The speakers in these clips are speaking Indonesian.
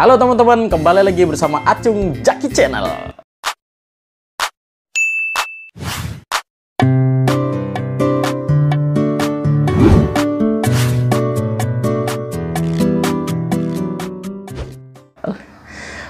Halo teman-teman, kembali lagi bersama Acung Jaki Channel.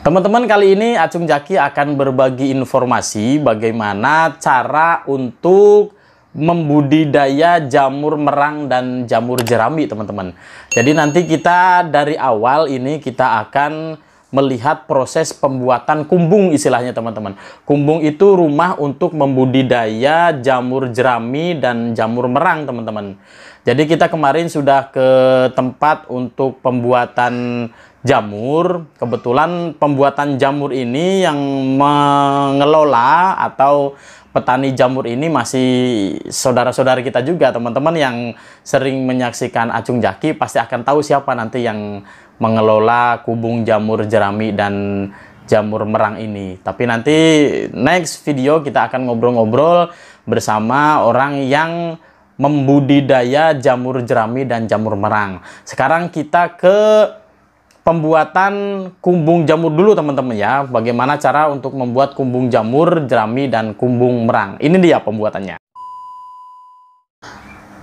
Teman-teman, kali ini Acung Jaki akan berbagi informasi bagaimana cara untuk membudidaya jamur merang dan jamur jerami teman-teman jadi nanti kita dari awal ini kita akan melihat proses pembuatan kumbung istilahnya teman-teman kumbung itu rumah untuk membudidaya jamur jerami dan jamur merang teman-teman jadi kita kemarin sudah ke tempat untuk pembuatan jamur. Kebetulan pembuatan jamur ini yang mengelola atau petani jamur ini masih saudara-saudara kita juga teman-teman yang sering menyaksikan Acung Jaki pasti akan tahu siapa nanti yang mengelola kubung jamur jerami dan jamur merang ini tapi nanti next video kita akan ngobrol-ngobrol bersama orang yang membudidaya jamur jerami dan jamur merang sekarang kita ke pembuatan kumbung jamur dulu teman-teman ya. Bagaimana cara untuk membuat kumbung jamur, jerami, dan kumbung merang. Ini dia pembuatannya.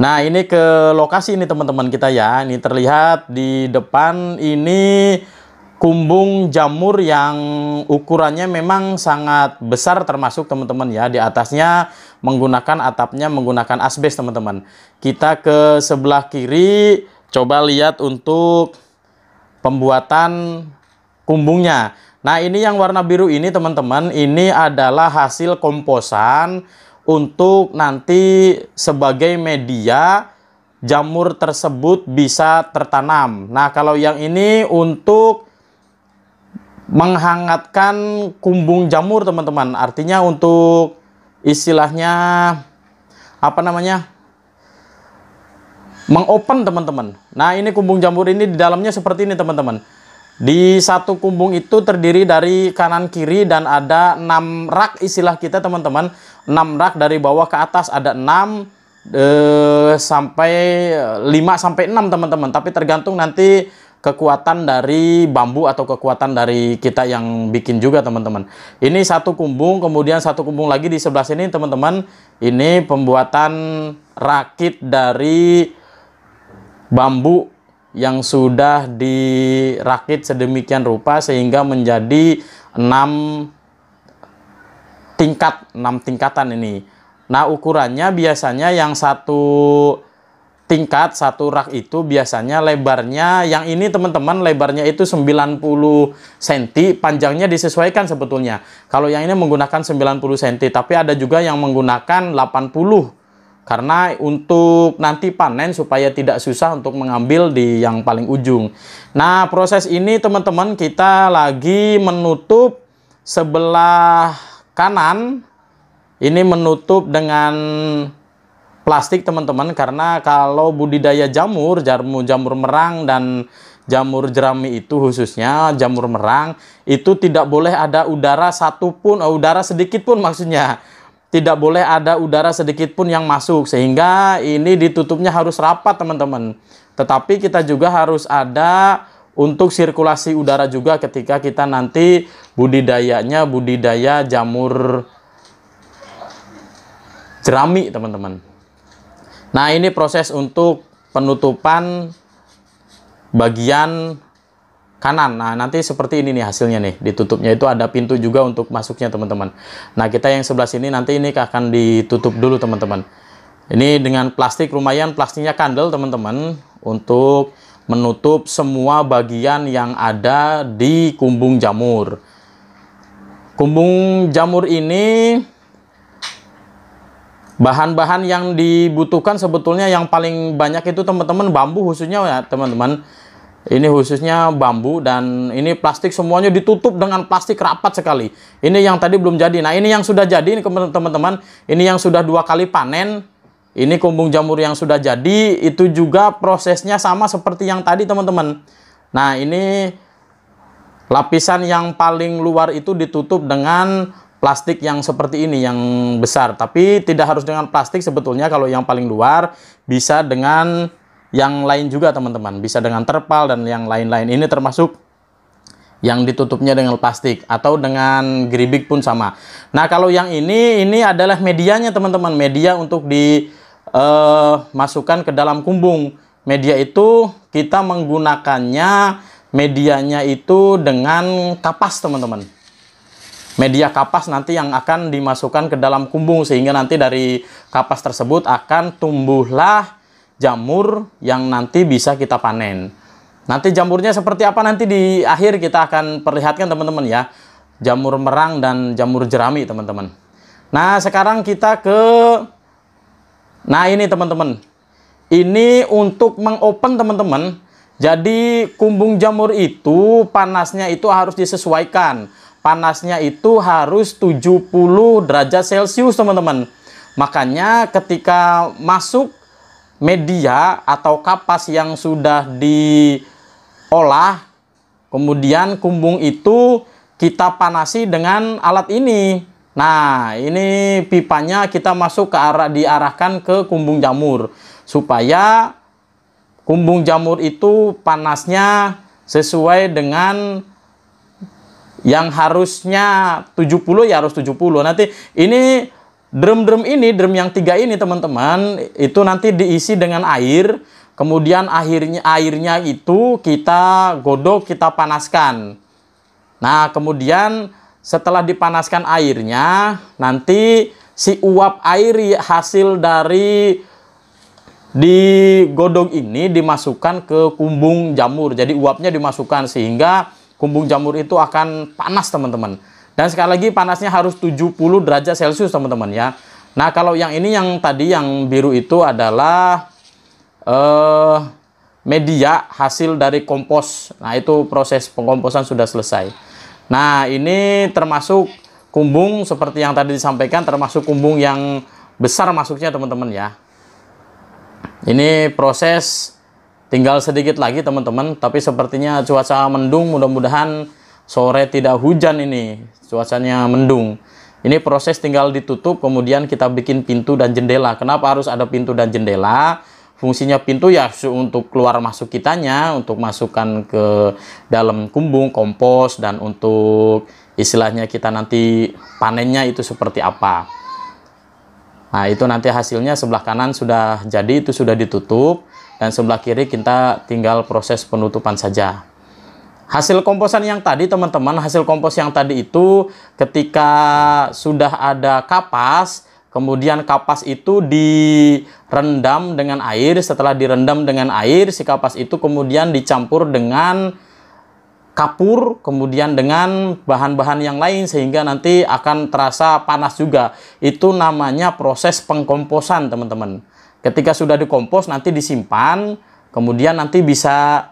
Nah ini ke lokasi ini teman-teman kita ya. Ini terlihat di depan ini kumbung jamur yang ukurannya memang sangat besar termasuk teman-teman ya di atasnya menggunakan atapnya menggunakan asbes teman-teman kita ke sebelah kiri coba lihat untuk pembuatan kumbungnya. Nah, ini yang warna biru ini teman-teman, ini adalah hasil komposan untuk nanti sebagai media jamur tersebut bisa tertanam. Nah, kalau yang ini untuk menghangatkan kumbung jamur teman-teman. Artinya untuk istilahnya apa namanya? mengopen teman-teman. Nah ini kumbung jamur ini di dalamnya seperti ini teman-teman. Di satu kumbung itu terdiri dari kanan kiri dan ada enam rak istilah kita teman-teman. 6 rak dari bawah ke atas ada enam eh, sampai eh, lima sampai enam teman-teman. Tapi tergantung nanti kekuatan dari bambu atau kekuatan dari kita yang bikin juga teman-teman. Ini satu kumbung, kemudian satu kumbung lagi di sebelah sini teman-teman. Ini pembuatan rakit dari bambu yang sudah dirakit sedemikian rupa sehingga menjadi enam tingkat, enam tingkatan ini. Nah, ukurannya biasanya yang satu tingkat, satu rak itu biasanya lebarnya, yang ini teman-teman lebarnya itu 90 cm, panjangnya disesuaikan sebetulnya. Kalau yang ini menggunakan 90 cm, tapi ada juga yang menggunakan 80 cm karena untuk nanti panen supaya tidak susah untuk mengambil di yang paling ujung. Nah, proses ini teman-teman kita lagi menutup sebelah kanan. Ini menutup dengan plastik teman-teman karena kalau budidaya jamur, jamur jamur merang dan jamur jerami itu khususnya jamur merang itu tidak boleh ada udara satupun, eh, udara sedikit pun maksudnya tidak boleh ada udara sedikit pun yang masuk sehingga ini ditutupnya harus rapat teman-teman tetapi kita juga harus ada untuk sirkulasi udara juga ketika kita nanti budidayanya budidaya jamur jerami teman-teman nah ini proses untuk penutupan bagian kanan. Nah, nanti seperti ini nih hasilnya nih. Ditutupnya itu ada pintu juga untuk masuknya, teman-teman. Nah, kita yang sebelah sini nanti ini akan ditutup dulu, teman-teman. Ini dengan plastik lumayan, plastiknya kandel, teman-teman, untuk menutup semua bagian yang ada di kumbung jamur. Kumbung jamur ini bahan-bahan yang dibutuhkan sebetulnya yang paling banyak itu teman-teman bambu khususnya ya, teman-teman. Ini khususnya bambu dan ini plastik semuanya ditutup dengan plastik rapat sekali. Ini yang tadi belum jadi. Nah, ini yang sudah jadi ini teman-teman. Ini yang sudah dua kali panen. Ini kumbung jamur yang sudah jadi itu juga prosesnya sama seperti yang tadi teman-teman. Nah, ini lapisan yang paling luar itu ditutup dengan plastik yang seperti ini yang besar. Tapi tidak harus dengan plastik sebetulnya kalau yang paling luar bisa dengan yang lain juga teman-teman bisa dengan terpal dan yang lain-lain ini termasuk yang ditutupnya dengan plastik atau dengan geribik pun sama. Nah, kalau yang ini ini adalah medianya teman-teman, media untuk dimasukkan eh, uh, ke dalam kumbung. Media itu kita menggunakannya medianya itu dengan kapas teman-teman. Media kapas nanti yang akan dimasukkan ke dalam kumbung sehingga nanti dari kapas tersebut akan tumbuhlah jamur yang nanti bisa kita panen. Nanti jamurnya seperti apa nanti di akhir kita akan perlihatkan teman-teman ya. Jamur merang dan jamur jerami teman-teman. Nah sekarang kita ke... Nah ini teman-teman. Ini untuk mengopen teman-teman. Jadi kumbung jamur itu panasnya itu harus disesuaikan. Panasnya itu harus 70 derajat Celcius teman-teman. Makanya ketika masuk media atau kapas yang sudah diolah kemudian kumbung itu kita panasi dengan alat ini nah ini pipanya kita masuk ke arah diarahkan ke kumbung jamur supaya kumbung jamur itu panasnya sesuai dengan yang harusnya 70 ya harus 70 nanti ini Drum-drum ini, drum yang tiga ini teman-teman, itu nanti diisi dengan air. Kemudian akhirnya airnya itu kita godok, kita panaskan. Nah, kemudian setelah dipanaskan airnya, nanti si uap air hasil dari di godok ini dimasukkan ke kumbung jamur. Jadi uapnya dimasukkan sehingga kumbung jamur itu akan panas, teman-teman. Dan sekali lagi panasnya harus 70 derajat Celcius teman-teman ya. Nah kalau yang ini yang tadi yang biru itu adalah eh, media hasil dari kompos. Nah itu proses pengkomposan sudah selesai. Nah ini termasuk kumbung seperti yang tadi disampaikan termasuk kumbung yang besar masuknya teman-teman ya. Ini proses tinggal sedikit lagi teman-teman tapi sepertinya cuaca mendung mudah-mudahan sore tidak hujan ini, cuacanya mendung. Ini proses tinggal ditutup, kemudian kita bikin pintu dan jendela. Kenapa harus ada pintu dan jendela? Fungsinya pintu ya untuk keluar masuk kitanya, untuk masukkan ke dalam kumbung, kompos, dan untuk istilahnya kita nanti panennya itu seperti apa. Nah, itu nanti hasilnya sebelah kanan sudah jadi, itu sudah ditutup. Dan sebelah kiri kita tinggal proses penutupan saja. Hasil komposan yang tadi teman-teman, hasil kompos yang tadi itu ketika sudah ada kapas, kemudian kapas itu direndam dengan air, setelah direndam dengan air, si kapas itu kemudian dicampur dengan kapur, kemudian dengan bahan-bahan yang lain sehingga nanti akan terasa panas juga. Itu namanya proses pengkomposan teman-teman. Ketika sudah dikompos nanti disimpan, kemudian nanti bisa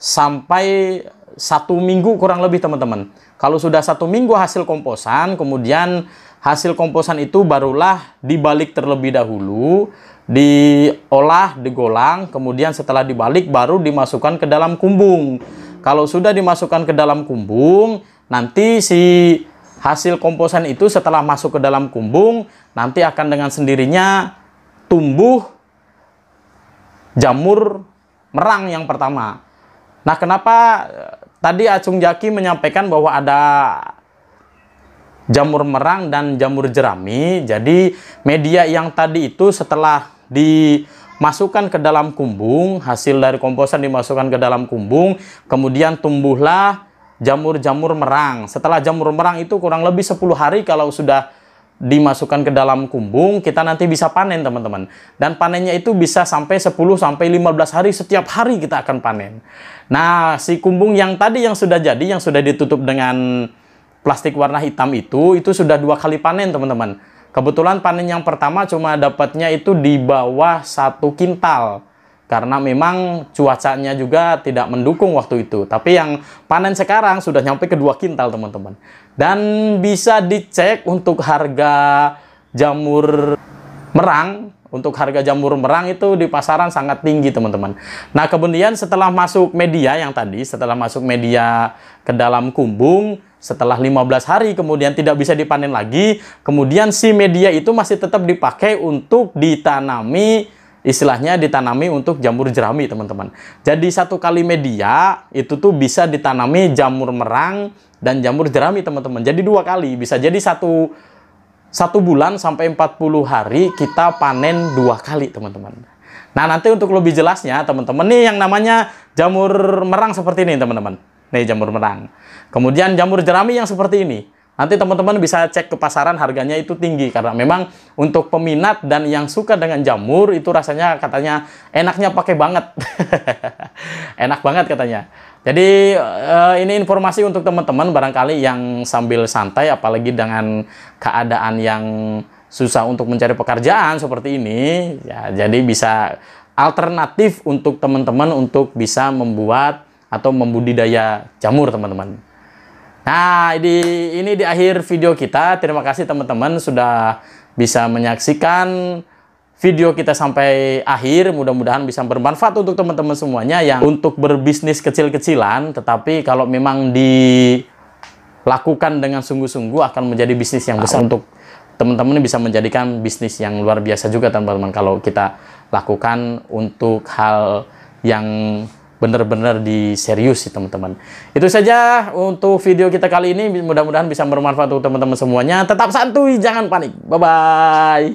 sampai satu minggu kurang lebih teman-teman. Kalau sudah satu minggu hasil komposan, kemudian hasil komposan itu barulah dibalik terlebih dahulu, diolah, digolang, kemudian setelah dibalik baru dimasukkan ke dalam kumbung. Kalau sudah dimasukkan ke dalam kumbung, nanti si hasil komposan itu setelah masuk ke dalam kumbung, nanti akan dengan sendirinya tumbuh jamur merang yang pertama. Nah, kenapa Tadi Acung Jaki menyampaikan bahwa ada jamur merang dan jamur jerami. Jadi media yang tadi itu setelah dimasukkan ke dalam kumbung, hasil dari komposan dimasukkan ke dalam kumbung, kemudian tumbuhlah jamur-jamur merang. Setelah jamur merang itu kurang lebih 10 hari kalau sudah dimasukkan ke dalam kumbung, kita nanti bisa panen teman-teman. Dan panennya itu bisa sampai 10 sampai 15 hari setiap hari kita akan panen. Nah, si kumbung yang tadi yang sudah jadi, yang sudah ditutup dengan plastik warna hitam itu, itu sudah dua kali panen teman-teman. Kebetulan panen yang pertama cuma dapatnya itu di bawah satu kintal. Karena memang cuacanya juga tidak mendukung waktu itu. Tapi yang panen sekarang sudah nyampe ke dua kintal teman-teman dan bisa dicek untuk harga jamur merang untuk harga jamur merang itu di pasaran sangat tinggi teman-teman nah kemudian setelah masuk media yang tadi setelah masuk media ke dalam kumbung setelah 15 hari kemudian tidak bisa dipanen lagi kemudian si media itu masih tetap dipakai untuk ditanami istilahnya ditanami untuk jamur jerami teman-teman. Jadi satu kali media itu tuh bisa ditanami jamur merang dan jamur jerami teman-teman. Jadi dua kali bisa jadi satu satu bulan sampai 40 hari kita panen dua kali teman-teman. Nah nanti untuk lebih jelasnya teman-teman nih yang namanya jamur merang seperti ini teman-teman. Nih jamur merang. Kemudian jamur jerami yang seperti ini. Nanti teman-teman bisa cek ke pasaran harganya itu tinggi karena memang untuk peminat dan yang suka dengan jamur itu rasanya katanya enaknya pakai banget. Enak banget katanya. Jadi eh, ini informasi untuk teman-teman barangkali yang sambil santai apalagi dengan keadaan yang susah untuk mencari pekerjaan seperti ini ya jadi bisa alternatif untuk teman-teman untuk bisa membuat atau membudidaya jamur teman-teman. Nah, di ini di akhir video kita. Terima kasih teman-teman sudah bisa menyaksikan video kita sampai akhir. Mudah-mudahan bisa bermanfaat untuk teman-teman semuanya yang untuk berbisnis kecil-kecilan, tetapi kalau memang dilakukan dengan sungguh-sungguh akan menjadi bisnis yang besar untuk teman-teman bisa menjadikan bisnis yang luar biasa juga teman-teman kalau kita lakukan untuk hal yang benar-benar serius sih teman-teman. Itu saja untuk video kita kali ini. Mudah-mudahan bisa bermanfaat untuk teman-teman semuanya. Tetap santuy, jangan panik. Bye-bye.